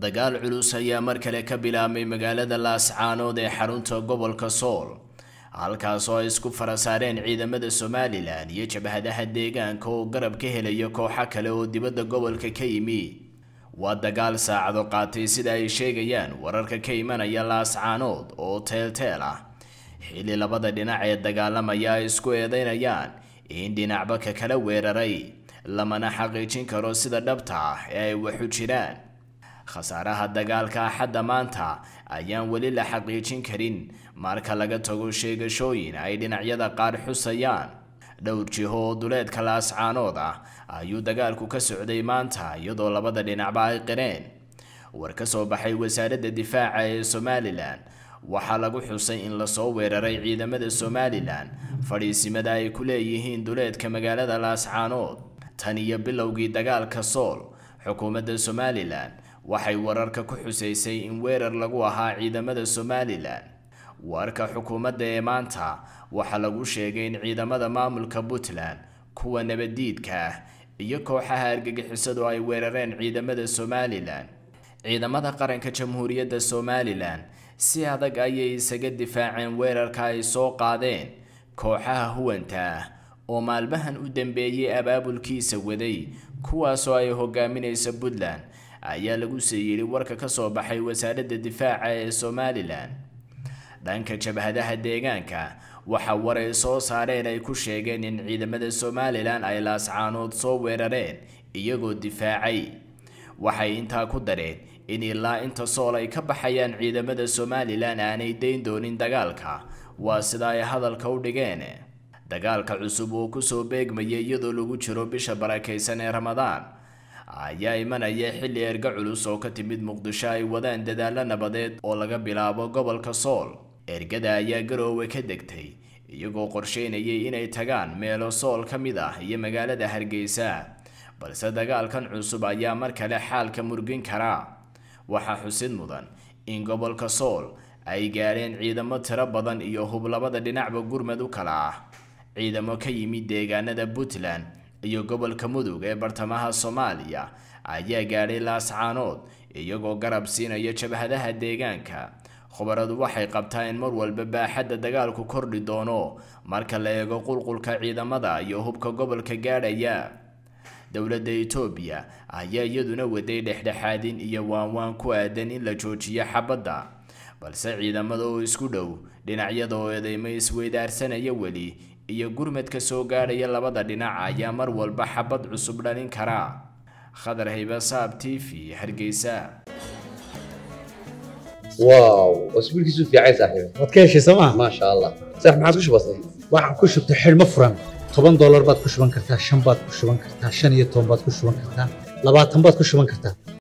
dagaal culus ayaa mar kale ka bilaabmay magaalada laascaanood ee xarunta gobolka sool halkaas oo ay isku fara saareen ciidamada somalilan iyo jabhadaha deegaanka oo garab ka helaya kooxo kale oo dibadda gobolka ka yimi waa dagaal saacado qaatay sida ay sheegayaan wararka ka imanaya laascaanood oo teelteel ah xilli labada dhinac ee dagaalamaya ay isku eedaynayaan in dhinacba ka kala weeraray lamana xaqiijin karo sida dhabta ah ee ay waxu jiraan khasaaraha dagaalka axadda maanta ayaan weli la xaqiijin karin marka laga tago sheegashooyin ay dhinacyada qaar xusayaan dhowr jiho oo duleedka laascaanood ah ayuu dagaalku ka socday maanta iyadoo labada dhinacba ay qireen war ka soo baxay wasaaradda difaaca ee somalilan waxaa lagu xusay in lasoo weeraray ciidamada somalilan fadhiisimada ay ku leeyihiin duleedka magaalada laascaanood tan iyo bilowgii dagaalka sool xukuumadda somalilan waxay wararka ku xusaysay in weerar lagu ahaa ciidamada somalilan wararka xukuumadda ee maanta waxaa lagu sheegay in ciidamada maamulka puntland kuwa nabadiidka ah iyo kooxaha argagixisadu ay weerareen ciidamada somalilan ciidamada qaranka jamhuuriyadda somalilan si adag ayay isaga difaaceen weerarka ay soo qaadeen kooxaha huwanta ah oo maalmahan u dambeeyey abaabulkiisa waday kuwaasoo ay hogaaminaysa puntland ayaa lagu sii yidhi warka ka soo baxay wasaaradda difaaca ee somalilan dhanka jabhadaha deegaanka waxa waray soo saareen ay ku sheegeen in ciidamada somalilan ay laascaanood soo weerareen iyagoo difaacay waxay intaa ku dareen in ilaa inta sool ay ka baxayaan ciidamada somalilan aanay dayn doonin dagaalka waa sida ay hadalka u dhigeen dagaalka cusub oo kusoo beegmaya iyadoo lagu jiro bisha barakaysan ee ramadaan ayaa imanaya xilli erga culus oo ka timid muqdisho ay wadaan dadaallo nabadeed oo laga bilaabo gobolka sool ergada ayaa garoowe ka degtay iyagoo qorsheynayay inay tagaan meelo sool ka mid ah iyo magaalada hargeysa balse dagaalkan cusub ayaa mar kale xaalka murgin karaa waxaa xusid mudan in gobolka sool ay gaareen ciidamo tiro badan iyo hub labada dhinacba gurmad u kala ah ciidamo ka yimid deegaanada puntland iyo gobolka mudug ee bartamaha soomaaliya ayaa gaadhay laascaanood iyagoo garab siinaya jabhadaha deegaanka khubaradu waxay qabtaa in mar walba baaxadda dagaalku kordhi doono marka la eego qulqulka ciidamada iyo hubka gobolka gaadhaya dowladda etoobiya ayaa iyaduna waday dhexdhexaadin iyo waanwaan ku aadan in la joojiyo xabadda balse ciidamada oo isku dhow dhinacyada oo eedeymo isweydaarsanaya weli iyo gurmadka soo gaadhaya labada dhinac ayaa mar walba xabad cusub dhalin kara khadar haybasaab t v hargeysa واو baad ku shuban kartaa shan baad ku shuban kartaa shan iyo toban baad ku shuban kartaa labaatan baad ku shuban kartaa